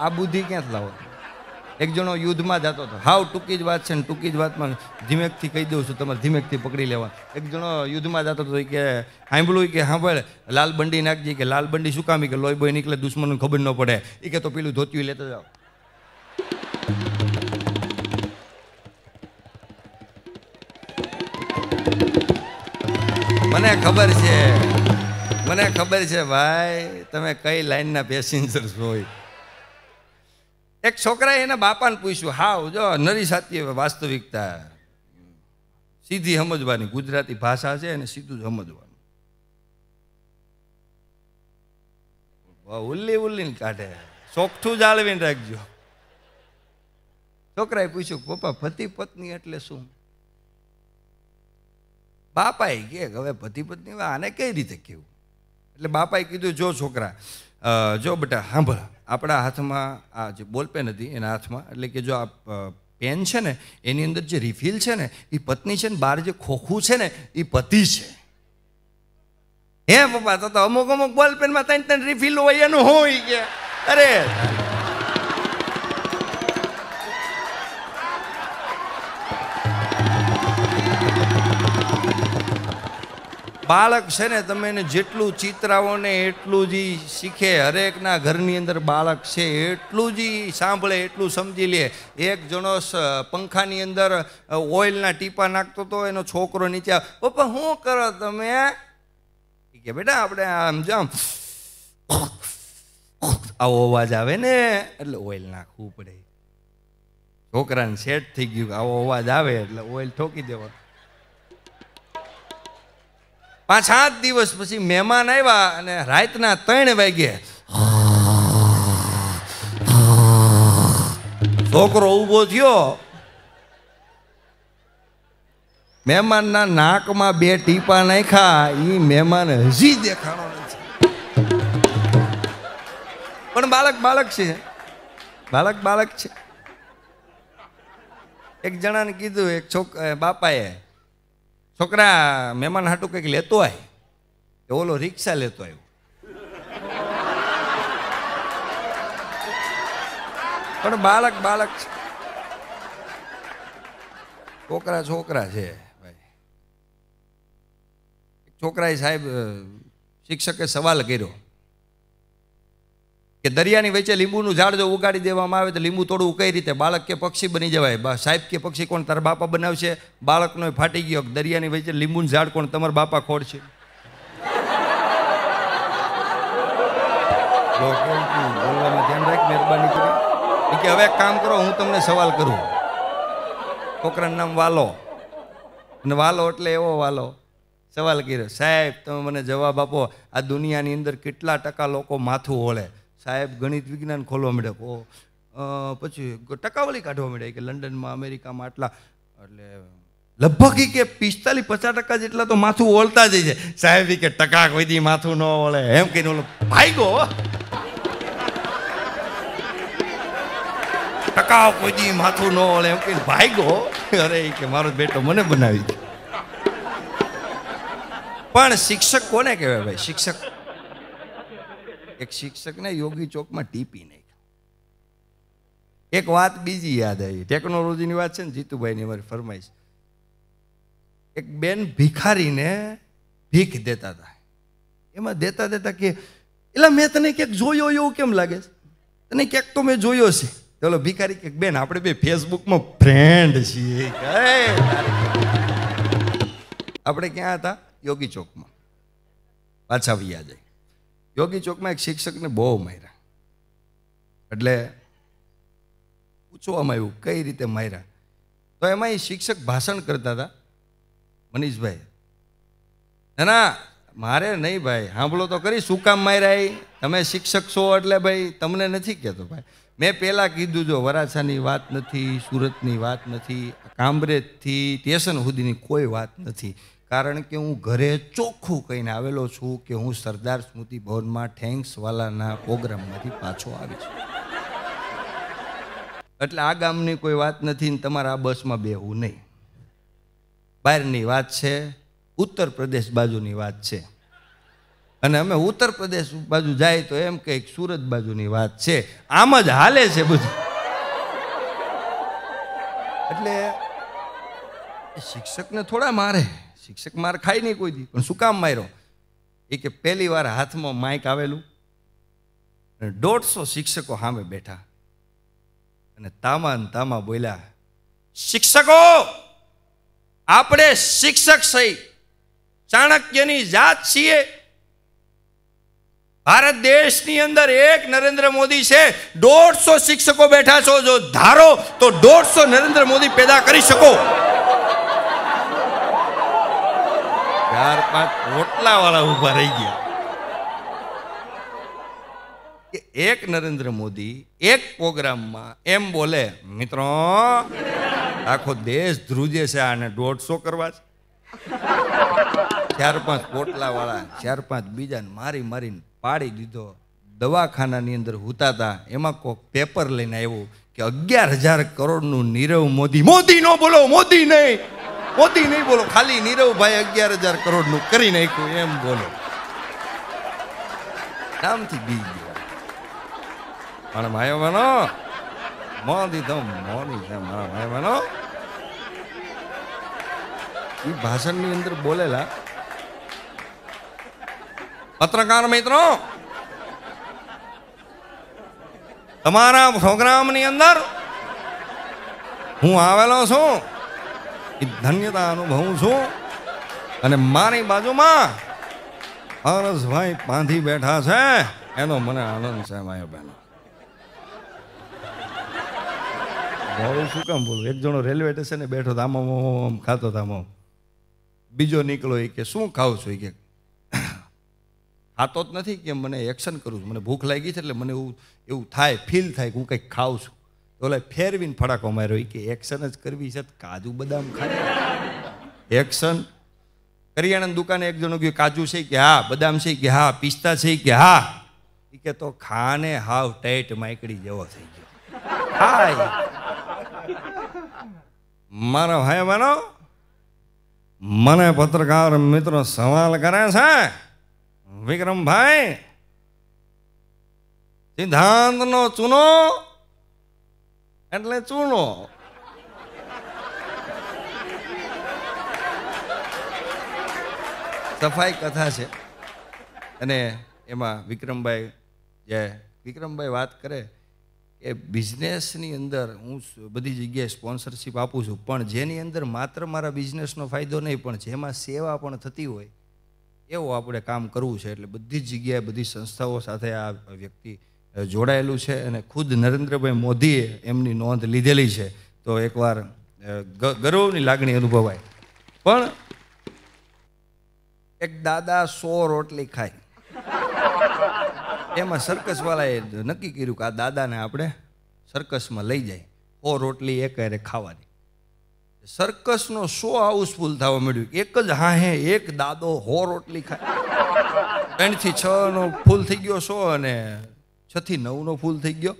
આ બુદ્ધિ ક્યાંથી લાવો એક જણો યુદ્ધમાં જતો હતો હાવ ટૂંકી જ વાત છે ને ટૂંકી જ વાતમાં ધીમેકથી કહી દઉં છું તમારે ધીમેકથી પકડી લેવા એક જણો યુદ્ધમાં જતો હતો કે સાંભળ્યું કે સાંભળ લાલ બંડી નાખજી કે લાલબંડી શું કામી કે લોહી બોય નીકળે દુશ્મનને ખબર ન પડે એ કે તો પેલું ધોતિયું લેતા જાઓ મને ખબર છે મને ખબર છે ભાઈ તમે કઈ લાઈનના પેસેન્જર હોય એક છોકરાએ એના બાપાને પૂછ્યું હાવ જો નરી સાતી વાસ્તવિકતા સીધી સમજવાની ગુજરાતી ભાષા છે અને સીધું જ સમજવાનું ઉલ્લી ઉલ્લીને કાઢે ચોખ્ઠું જાળવીને રાખજો છોકરાએ પૂછ્યું પપ્પા પતિ પત્ની એટલે શું બાપાએ કે હવે પતિ પત્ની આને કઈ રીતે કેવું એટલે બાપાએ કીધું જો છોકરા જો બેટા સાંભળ આપણા હાથમાં આ જે બોલપેન હતી એના હાથમાં એટલે કે જો આ પેન છે ને એની અંદર જે રિફિલ છે ને એ પત્ની છે ને બહાર જે ખોખું છે ને એ પતિ છે હે પપ્પા તો અમુક અમુક બોલપેનમાં ત્રણ ત્રણ રિફિલ હોય એનું હોય કે અરે બાળક છે ને તમે એને જેટલું ચિતરાવો ને એટલું જ શીખે હરેકના ઘરની અંદર બાળક છે એટલું જ સાંભળે એટલું સમજી લે એક જણો પંખાની અંદર ઓઇલના ટીપા નાખતો હતો એનો છોકરો નીચે પપ્પા શું કરો તમે કે બેટા આપણે આમ જામ આવો અવાજ આવે ને એટલે ઓઇલ નાખવું પડે છોકરાને સેટ થઈ ગયું આવો અવાજ આવે એટલે ઓઇલ ઠોકી દેવાનું પાંચ સાત દિવસ પછી મહેમાન આવ્યા અને રાતના ત્રણ વાગે છોકરો ઊભો થયો મહેમાનના નાકમાં બે ટીપા નાખ્યા એ મહેમાન હજી દેખાણો નથી પણ બાળક બાળક છે બાળક બાળક છે એક જણાને કીધું એક છોક બાપાએ છોકરા મહેમાન હાટું કંઈક લેતો આય કે ઓલો રિક્ષા લેતો આવ્યો પણ બાળક બાળક છોકરા છોકરા છે ભાઈ છોકરાએ સાહેબ શિક્ષકે સવાલ કર્યો કે દરિયાની વચ્ચે લીંબુનું ઝાડ જો ઉગાડી દેવામાં આવે તો લીંબુ તોડવું કઈ રીતે બાળક કે પક્ષી બની જવાય સાહેબ કે પક્ષી કોણ તારા બાપા બનાવશે બાળકનો ફાટી ગયો દરિયાની વચ્ચે લીંબુનું ઝાડ કોણ તમારા બાપા ખોડશે મહેરબાની કરી કે હવે કામ કરો હું તમને સવાલ કરું છોકરાનું નામ વાલો અને વાલો એટલે એવો વાલો સવાલ કર્યો સાહેબ તમે મને જવાબ આપો આ દુનિયાની અંદર કેટલા ટકા લોકો માથું ઓળે સાહેબ ગણિત વિજ્ઞાન ખોલવા માંડ્યા પછી ટકાવારી કાઢવા માંડ્યા કે લંડનમાં અમેરિકામાં આટલા એટલે લગભગ એ કે પિસ્તાલીસ પચાસ ટકા જેટલા તો માથું ઓળતા જ છે સાહેબ એ કે ટકા કોઈ દી માથું ન ઓળે એમ કહીને ઓલો ભાઈ ગો ટકા કોઈ દી માથું ન ઓળે એમ કહીને ભાઈ ગો અરે કે મારો બેટો મને બનાવી પણ શિક્ષક કોને કહેવાય ભાઈ શિક્ષક એક શિક્ષકને યોગી ચોકમાં ટીપી નાખ્યા એક વાત બીજી યાદ આવી ટેકનોલોજીની વાત છે ને જીતુભાઈની મારી ફરમાઈશ એક બેન ભિખારીને ભીખ દેતા હતા એમાં દેતા દેતા કે એટલે મેં તને ક્યાંક જોયો એવું કેમ લાગે છે તને ક્યાંક તો મેં જોયો છે ચલો ભિખારી કે બેન આપણે બે ફેસબુકમાં ફ્રેન્ડ છીએ આપણે ક્યાં હતા યોગી ચોકમાં પાછા વ્યા જાય યોગી ચોકમાં એક શિક્ષકને બહુ માર્યા એટલે પૂછવામાં આવ્યું કઈ રીતે માર્યા તો એમાં એ શિક્ષક ભાષણ કરતા હતા મનીષભાઈ ના ના મારે નહીં ભાઈ સાંભળો તો કરી શું કામ માર્યા તમે શિક્ષક છો એટલે ભાઈ તમને નથી કહેતો ભાઈ મેં પહેલાં કીધું જો વરાછાની વાત નથી સુરતની વાત નથી કામરેજથી સ્ટેશન સુધીની કોઈ વાત નથી કારણ કે હું ઘરે ચોખ્ખું કહીને આવેલો છું કે હું સરદાર સ્મૃતિ ભવનમાં ઠેંક્સવાલાના પ્રોગ્રામમાંથી પાછો આવીશ એટલે આ ગામની કોઈ વાત નથી ને તમારા આ બસમાં બેહવું નહીં બહારની વાત છે ઉત્તર પ્રદેશ બાજુની વાત છે અને અમે ઉત્તર પ્રદેશ બાજુ જાય તો એમ કંઈક સુરત બાજુની વાત છે આમ જ હાલે છે બધું એટલે શિક્ષકને થોડા મારે શિક્ષક માર ખાઈ નહીં કોઈ દી પણ શું કામ માર્યો એ કે પહેલી વાર હાથમાં માઇક આવેલું દોઢસો શિક્ષકો સામે બેઠા અને તામા તામા બોલ્યા શિક્ષકો આપણે શિક્ષક સહી ચાણક્યની જાત છીએ ભારત દેશની અંદર એક નરેન્દ્ર મોદી છે દોઢસો શિક્ષકો બેઠા છો જો ધારો તો દોઢસો નરેન્દ્ર મોદી પેદા કરી શકો ચાર પાંચ રોટલા વાળા ઉભા રહી ગયા એક નરેન્દ્ર મોદી એક પ્રોગ્રામમાં એમ બોલે મિત્રો આખો દેશ ધ્રુજે છે આને દોઢસો કરવા છે ચાર પાંચ પોટલા વાળા ચાર પાંચ બીજાને મારી મારીને પાડી દીધો દવાખાનાની અંદર હુતાતા એમાં કોક પેપર લઈને આવ્યું કે અગિયાર હજાર કરોડનું નીરવ મોદી મોદી નો બોલો મોદી નહીં પોતી નહીં બોલો ખાલી નીરવભાઈ અગિયાર હજાર કરોડનું કરી નાખ્યું એમ બોલો નામથી બી ગયો પણ ભાઈઓ બનો મોદી તો મોદી છે મારા ભાઈ બનો એ ભાષણની અંદર બોલેલા પત્રકાર મિત્રો તમારા પ્રોગ્રામ ની અંદર હું આવેલો છું એ ધન્યતા અનુભવું છું અને મારી બાજુમાં હરસભાઈ પાંધી બેઠા છે એનો મને આનંદ છે માયો બહેનો બોલું શું કામ બોલું એક જણો રેલવે સ્ટેશને બેઠો તો આમાં આમ ખાતો હતો બીજો નીકળો એ કે શું ખાવ છું એ કે ખાતો જ નથી કે મને એક્શન કરું છું મને ભૂખ લાગી છે એટલે મને એવું એવું થાય ફીલ થાય કે હું કંઈક ખાઉં છું ઓલે ફેરવીને ફડાકો માર્યો કે એક્શન જ કરવી છે કાજુ બદામ ખાય એક્શન કરિયાણાની દુકાને એક જણો ગયું કાજુ છે કે હા બદામ છે કે હા પિસ્તા છે કે હા કે તો ખાને હાવ ટાઈટ માઇકડી જેવો થઈ ગયો હાય મારો ભાઈ માનો મને પત્રકાર મિત્રો સવાલ કરે છે વિક્રમભાઈ સિદ્ધાંત નો ચૂનો એટલે ચૂનો સફાઈ કથા છે અને એમાં વિક્રમભાઈ જે વિક્રમભાઈ વાત કરે કે બિઝનેસની અંદર હું બધી જગ્યાએ સ્પોન્સરશિપ આપું છું પણ જેની અંદર માત્ર મારા બિઝનેસનો ફાયદો નહીં પણ જેમાં સેવા પણ થતી હોય એવું આપણે કામ કરવું છે એટલે બધી જ જગ્યાએ બધી સંસ્થાઓ સાથે આ વ્યક્તિ જોડાયેલું છે અને ખુદ નરેન્દ્રભાઈ મોદીએ એમની નોંધ લીધેલી છે તો એકવાર ગર્વની લાગણી અનુભવાય પણ એક દાદા સો રોટલી ખાય એમાં સર્કસવાળાએ નક્કી કર્યું કે આ દાદાને આપણે સર્કસમાં લઈ જાય સો રોટલી એક અરે ખાવાની સર્કસનો સો હાઉસફુલ થવા માંડ્યું એક જ હાહે એક દાદો હો રોટલી ખાય ત્રણથી છ નો ફૂલ થઈ ગયો સો અને છથી નવનો ફૂલ થઈ ગયો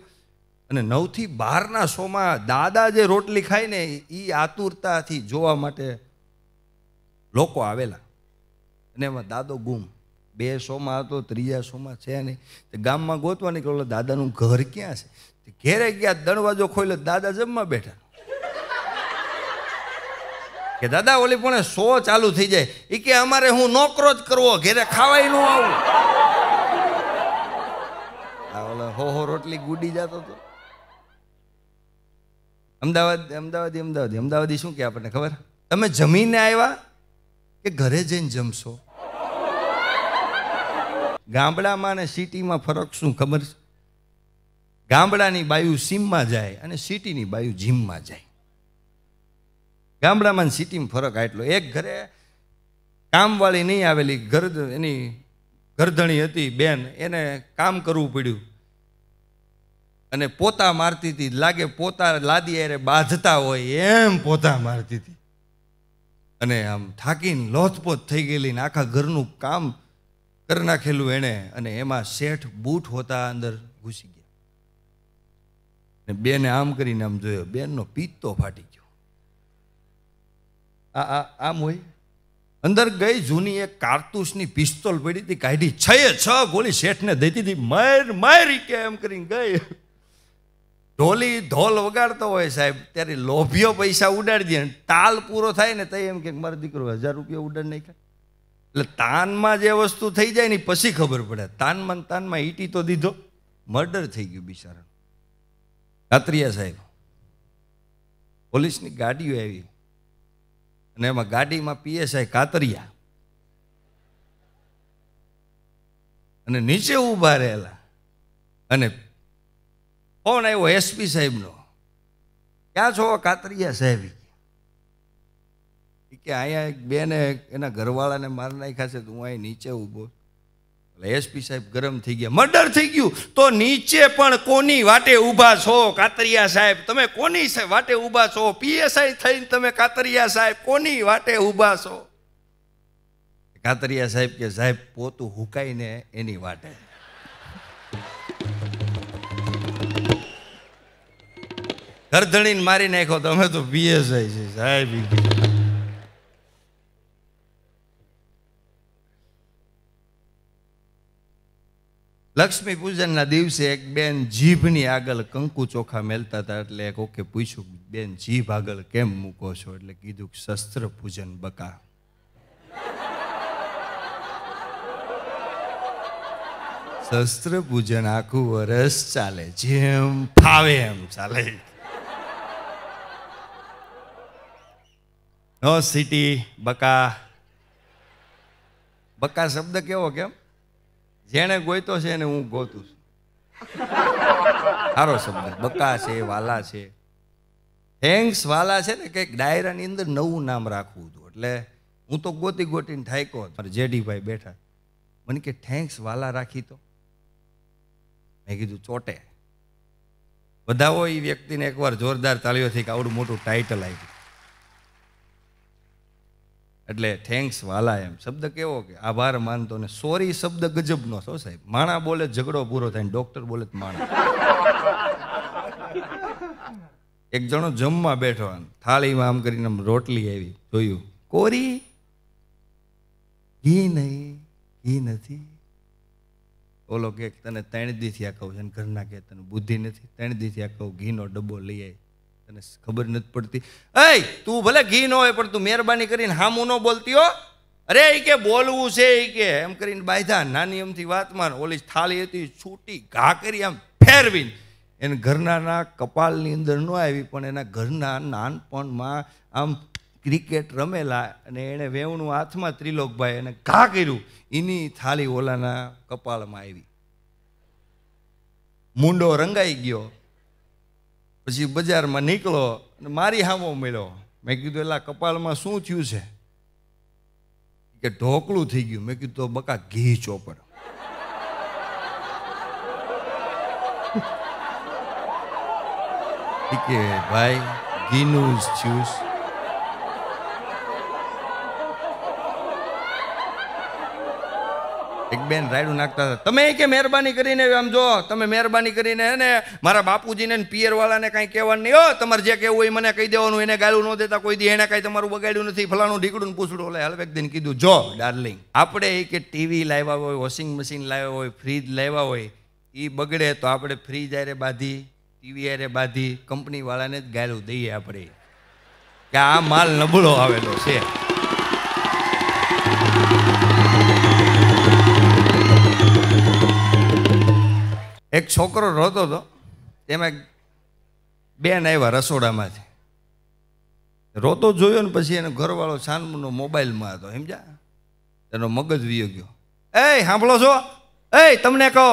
અને નવથી બહારના શોમાં દાદા જે રોટલી ખાય ને એ આતુરતાથી જોવા માટે લોકો આવેલા અને એમાં દાદો ગુમ બે શોમાં હતો ત્રીજા શોમાં છે નહીં તો ગામમાં ગોતવા નીકળો દાદાનું ઘર ક્યાં છે ઘેરે ગયા દરવાજો ખોલ્યો દાદા જમવા બેઠા કે દાદા ઓલી પણ શો ચાલુ થઈ જાય એ કે અમારે હું નોકરો જ કરવો ઘેરે ખાવાય ન આવું હો હો રોટલી ગુડી જતો હતો અમદાવાદ અમદાવાદ અમદાવાદ અમદાવાદ શું કે આપણને ખબર તમે જમીને આવ્યા કે ઘરે જઈને જમશો ગામડામાં ને સિટીમાં ફરક શું ખબર છે ગામડાની બાયુ સીમમાં જાય અને સિટીની બાયુ જીમમાં જાય ગામડામાં અને સિટીમાં ફરક આટલો એક ઘરે કામવાળી નહીં આવેલી ઘર એની ગરધણી હતી બેન એને કામ કરવું પડ્યું અને પોતા મારતી હતી લાગે પોતા લાદી અરે બાંધતા હોય એમ પોતા મારતી હતી અને આમ થાકીને લોથપોથ થઈ ગયેલી ને આખા ઘરનું કામ કરી નાખેલું એણે અને એમાં શેઠ બૂટ હોતા અંદર ઘૂસી ગયા ને બેને આમ કરીને આમ જોયો બેનનો પિત્તો ફાટી ગયો આ આ આમ હોય અંદર ગઈ જૂની એક કારતૂસની પિસ્તોલ પડી હતી કાઢી છ છ ગોળી શેઠને દેતી હતી માર મારી કે એમ કરીને ગઈ ઢોલી ઢોલ વગાડતો હોય સાહેબ ત્યારે લોભિયો પૈસા ઉડાડી દે તાલ પૂરો થાય ને તો એમ કે મારો દીકરો હજાર રૂપિયા ઉડાડ નહીં નાખ્યા એટલે તાનમાં જે વસ્તુ થઈ જાય ને પછી ખબર પડે તાનમાં તાનમાં ઈટી તો દીધો મર્ડર થઈ ગયું બિચારા કાતરિયા સાહેબ પોલીસની ગાડીઓ આવી અને એમાં ગાડીમાં પીએસઆઈ કાતરિયા અને નીચે ઊભા રહેલા અને ફોન આવ્યો એસપી સાહેબનો ક્યાં છો કાતરિયા સાહેબ કે અહીંયા એક બેને એના ઘરવાળાને માર નાખ્યા છે તો હું અહીં નીચે ઊભો એટલે એસપી સાહેબ ગરમ થઈ ગયા મર્ડર થઈ ગયું તો નીચે પણ કોની વાટે ઊભા છો કાતરિયા સાહેબ તમે કોની વાટે ઊભા છો પીએસઆઈ થઈને તમે કાતરિયા સાહેબ કોની વાટે ઊભા છો કાતરિયા સાહેબ કે સાહેબ પોતું હુકાઈને એની વાટે ગરધણીને મારી નાખો તો અમે તો પીએસઆઈ છે સાહેબ લક્ષ્મી પૂજનના દિવસે એક બેન જીભની આગળ કંકુ ચોખા મેલતા હતા એટલે એક ઓકે પૂછ્યું બેન જીભ આગળ કેમ મૂકો છો એટલે કીધું શસ્ત્ર પૂજન બકા શસ્ત્ર પૂજન આખું વર્ષ ચાલે જેમ ફાવે એમ ચાલે નો સિટી બકા બકા શબ્દ કેવો કેમ જેણે ગોઈતો છે એને હું ગોતું છું સારો શબ્દ બકા છે વાલા છે થેન્ક્સ વાલા છે ને કંઈક ડાયરાની અંદર નવું નામ રાખવું હતું એટલે હું તો ગોતી ગોતીને થાયકો મારે જેડીભાઈ બેઠા મને કે થેન્ક્સ વાલા રાખી તો મેં કીધું ચોટે બધા હોય એ વ્યક્તિને એકવાર જોરદાર તાળીઓથી આવડું મોટું ટાઇટલ આવ્યું એટલે થેન્ક્સ વાલા એમ શબ્દ કેવો કે આભાર માનતો ને સોરી શબ્દ ગજબનો છો સાહેબ માણા બોલે ઝઘડો પૂરો થાય ને ડોક્ટર બોલે માણા એક જણો જમવા બેઠો થાળીમાં આમ કરીને આમ રોટલી આવી જોયું કોરી ઘી નહીં ઘી નથી ઓલો કે તને ત્રણ દીથી આ કહું છે ઘરના કે તને બુદ્ધિ નથી ત્રણ દીથી આ કહું ઘીનો ડબ્બો લઈ આવી તને ખબર નથી પડતી અય તું ભલે ઘી ન હોય પણ તું મહેરબાની કરીને હામું ન બોલતી હો અરે એ કે બોલવું છે એ કે એમ કરીને બાંધ્યા નાની એમથી વાતમાં ઓલી થાળી હતી છૂટી ઘા કરી આમ ફેરવીને એને ઘરનાના કપાલની અંદર ન આવી પણ એના ઘરના નાનપણમાં આમ ક્રિકેટ રમેલા અને એણે વેવણું હાથમાં ત્રિલોકભાઈ એને ઘા કર્યું એની થાળી ઓલાના કપાળમાં આવી મુંડો રંગાઈ ગયો પછી બજારમાં નીકળો અને મારી હામો મળ્યો મેં કીધું એલા કપાળમાં શું થયું છે કે ઢોકળું થઈ ગયું મેં કીધું બકા ઘી ચોપડ *laughs* કે ભાઈ ઘીનું જ્યુસ એક બેન રાયડું નાખતા હતા તમે કે મહેરબાની કરીને આમ જો તમે મહેરબાની કરીને ને મારા બાપુજીને પિયરવાળાને કાંઈ કહેવાનું નહીં હો તમારે જે કહેવું એ મને કહી દેવાનું એને ગાળું ન દેતા કોઈ દી એને કાંઈ તમારું બગાડ્યું નથી ફલાણું ઢીકડું પૂછડું એટલે હાલ વ્યક્તિને કીધું જો ડાર્લિંગ આપણે એ કે ટીવી લાવ્યા હોય વોશિંગ મશીન લાવ્યા હોય ફ્રીજ લાવ્યા હોય એ બગડે તો આપણે ફ્રીજ આરે બાંધી ટીવી આરે બાંધી કંપનીવાળાને જ ગાયલું દઈએ આપણે કે આ માલ નબળો આવેલો છે એક છોકરો રોતો હતો એમાં બેન આવ્યા રસોડામાંથી રોતો જોયો ને પછી એનો ઘરવાળો સાનમુનો મોબાઈલમાં હતો સમજ્યા એનો મગજ વિયો ગયો એ સાંભળો છો એ તમને કહો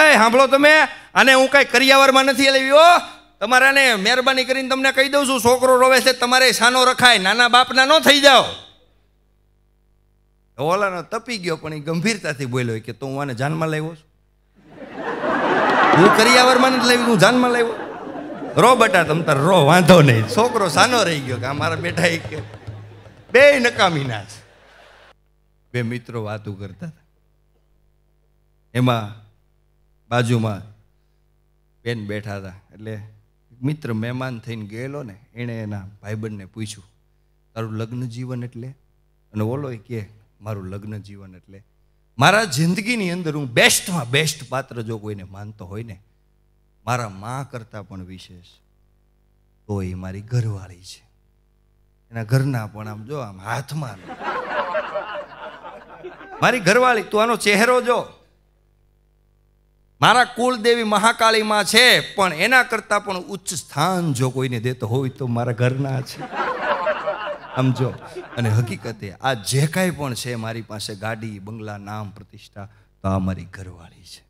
એ સાંભળો તમે આને હું કાંઈ કરિયાવરમાં નથી લેવી તમારાને મહેરબાની કરીને તમને કહી દઉં છું છોકરો રોવે છે તમારે સાનો રખાય નાના બાપના ન થઈ જાઓ ઓલાનો તપી ગયો પણ એ ગંભીરતાથી બોલ્યો કે તો હું આને જાનમાં લાવ્યો છું હું કરિયાવરમાં નથી લાવી હું જાનમાં લાવ્યો રો બટા તમ તાર રો વાંધો નહીં છોકરો સાનો રહી ગયો કે અમારા બેટા એક કે બે નકામી ના છે બે મિત્રો વાતો કરતા હતા એમાં બાજુમાં બેન બેઠા હતા એટલે મિત્ર મહેમાન થઈને ગયેલો ને એણે એના ભાઈબંધને પૂછ્યું તારું લગ્ન જીવન એટલે અને ઓલો કે મારું લગ્ન જીવન એટલે મારા જિંદગીની અંદર હું બેસ્ટમાં બેસ્ટ પાત્ર જો કોઈને માનતો હોય ને મારા મા કરતાં પણ વિશેષ તો એ મારી ઘરવાળી છે એના ઘરના પણ આમ જો આમ હાથમાં મારી ઘરવાળી તું આનો ચહેરો જો મારા કુળદેવી મહાકાળી માં છે પણ એના કરતાં પણ ઉચ્ચ સ્થાન જો કોઈને દેતો હોય તો મારા ઘરના છે સમજો અને હકીકતે આ જે કાંઈ પણ છે મારી પાસે ગાડી બંગલા નામ પ્રતિષ્ઠા તો આ મારી ઘરવાળી છે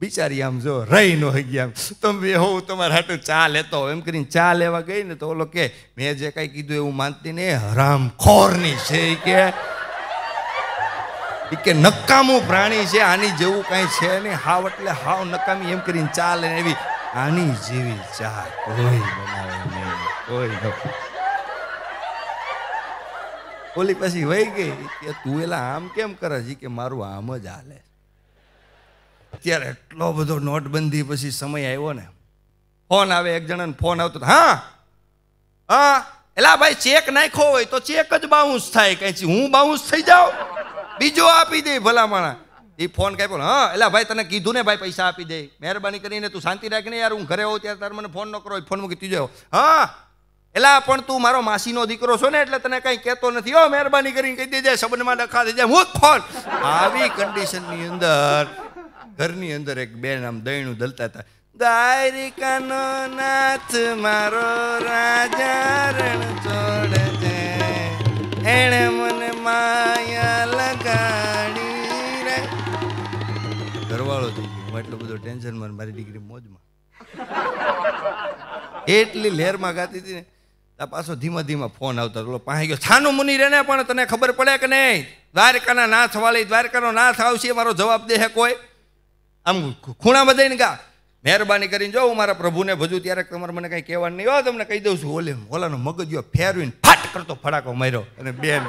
બિચારી આમ જો રહી નો ગયા તમે હોઉં તમારા હાટું ચા લેતો એમ કરીને ચા લેવા ગઈ ને તો ઓલો કે મેં જે કાંઈ કીધું એવું માનતી ને હરામખોરની છે કે કે નકામું પ્રાણી છે આની જેવું કાંઈ છે નહીં હાવ એટલે હાવ નકામી એમ કરીને ચા ચાલે એવી આની જેવી ચા કોઈ બનાવે નહીં કોઈ નથી ઓલી પછી વહી ગઈ કે તું એલા આમ કેમ કરે છે કે મારું આમ જ હાલે ત્યારે એટલો બધો નોટબંધી પછી સમય આવ્યો ને ફોન આવે એક જણાને ફોન આવતો હા હા એલા ભાઈ ચેક નાખ્યો હોય તો ચેક જ બાઉન્સ થાય કઈ હું બાઉન્સ થઈ જાઉં બીજો આપી દે ભલામણા એ ફોન કાપ્યો હા એલા ભાઈ તને કીધું ને ભાઈ પૈસા આપી દે મહેરબાની કરીને તું શાંતિ રાખીને યાર હું ઘરે હોઉં ત્યારે તારે મને ફોન ન કરો ફોન મૂકી તીજો હા એલા પણ તું મારો માસીનો દીકરો છો ને એટલે તને કંઈ કહેતો નથી ઓ મહેરબાની કરીને કહી દેજે સંબંધમાં ડખા થઈ જાય હું ખોલ આવી કન્ડિશનની અંદર ઘરની અંદર એક બેન આમ દયણું દલતા હતા દ્વારિકાનો નાથ મારો રાજા રણ છોડે એણે મને માયા લગાડી રે ઘરવાળો થઈ ગયો હું એટલો બધો ટેન્શનમાં મારી દીકરી મોજમાં એટલી લહેરમાં ગાતી હતી ને ત્યાં પાછો ધીમે ધીમે ફોન આવતો ઓલો પાસે ગયો છાનું મુનિ રહેને પણ તને ખબર પડે કે નહીં દ્વારકાના નાથ વાળી દ્વારકાનો નાથ આવશે મારો જવાબ દે કોઈ આમ ખૂણામાં જઈને ગા મહેરબાની કરીને જો હું મારા પ્રભુને ભજું ત્યારે તમારે મને કંઈ કહેવાનું નહીં હો તમને કહી દઉં છું ઓલે ઓલાનો મગજ ફેરવીને ફાટ કરતો ફડાકો માર્યો અને બેન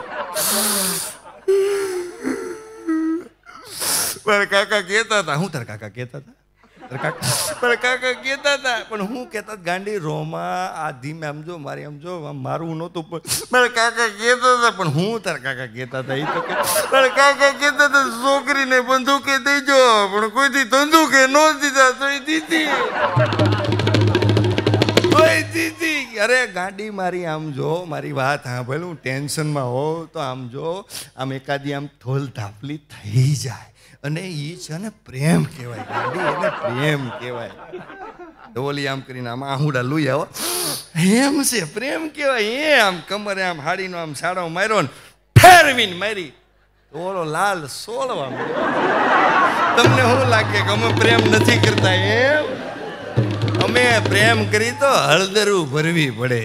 મારા કાકા કહેતા હતા હું તારા કાકા કહેતા હતા *laughs* પણ કાકા કહેતા હતા પણ હું કહેતા ગાંડી રોમાં આ ધીમે આમ જો મારે આમ જો મારવું નહોતું પણ મારા કાકા કહેતા હતા પણ હું તારા કાકા કહેતા હતા એ તો મારા કાકા કહેતા હતા છોકરીને બંદૂકે દેજો પણ કોઈથી ધંધુકે ન દીધા તો એ દીધી કોઈ દીધી અરે ગાડી મારી આમ જો મારી વાત હા ભલે હું ટેન્શનમાં હોઉં તો આમ જો આમ એકાદી આમ ઢોલ ધાપલી થઈ જાય અને એ છે ને પ્રેમ કહેવાય ગાંડી એને પ્રેમ કહેવાય ઢોલી આમ કરીને આમ આહુડા લઈ આવો એમ છે પ્રેમ કહેવાય એ આમ કમરે આમ હાડીનો આમ સાડો માર્યો ને ફેરવીને મારી ઓળો લાલ સોળવા તમને શું લાગે કે અમે પ્રેમ નથી કરતા એમ અમે પ્રેમ કરી તો હળદરું ભરવી પડે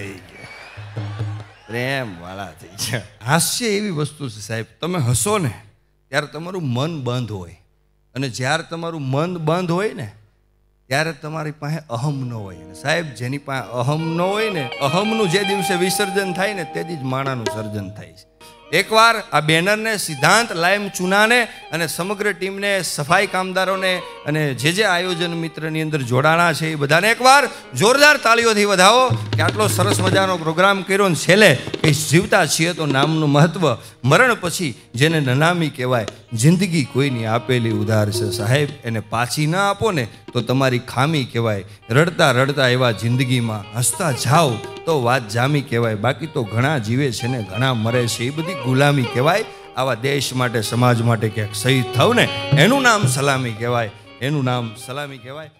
પ્રેમ વાળા થઈ છે હાસ્ય એવી વસ્તુ છે સાહેબ તમે હસો ને ત્યારે તમારું મન બંધ હોય અને જ્યારે તમારું મન બંધ હોય ને ત્યારે તમારી પાસે અહમ ન હોય અને સાહેબ જેની પાસે અહમ ન હોય ને અહમનું જે દિવસે વિસર્જન થાય ને તે જ માણાનું સર્જન થાય છે એકવાર આ બેનરને સિદ્ધાંત લાઈમ ચૂનાને અને સમગ્ર ટીમને સફાઈ કામદારોને અને જે જે આયોજન મિત્રની અંદર જોડાણા છે એ બધાને એકવાર જોરદાર તાળીઓથી વધાવો કે આટલો સરસ મજાનો પ્રોગ્રામ કર્યો ને છેલ્લે કે જીવતા છીએ તો નામનું મહત્ત્વ મરણ પછી જેને નનામી કહેવાય જિંદગી કોઈની આપેલી ઉધાર છે સાહેબ એને પાછી ના આપો ને તો તમારી ખામી કહેવાય રડતા રડતા એવા જિંદગીમાં હસતા જાઓ તો વાત જામી કહેવાય બાકી તો ઘણા જીવે છે ને ઘણા મરે છે એ બધી ગુલામી કહેવાય આવા દેશ માટે સમાજ માટે ક્યાંક શહીદ થાવ ને એનું નામ સલામી કહેવાય એનું નામ સલામી કહેવાય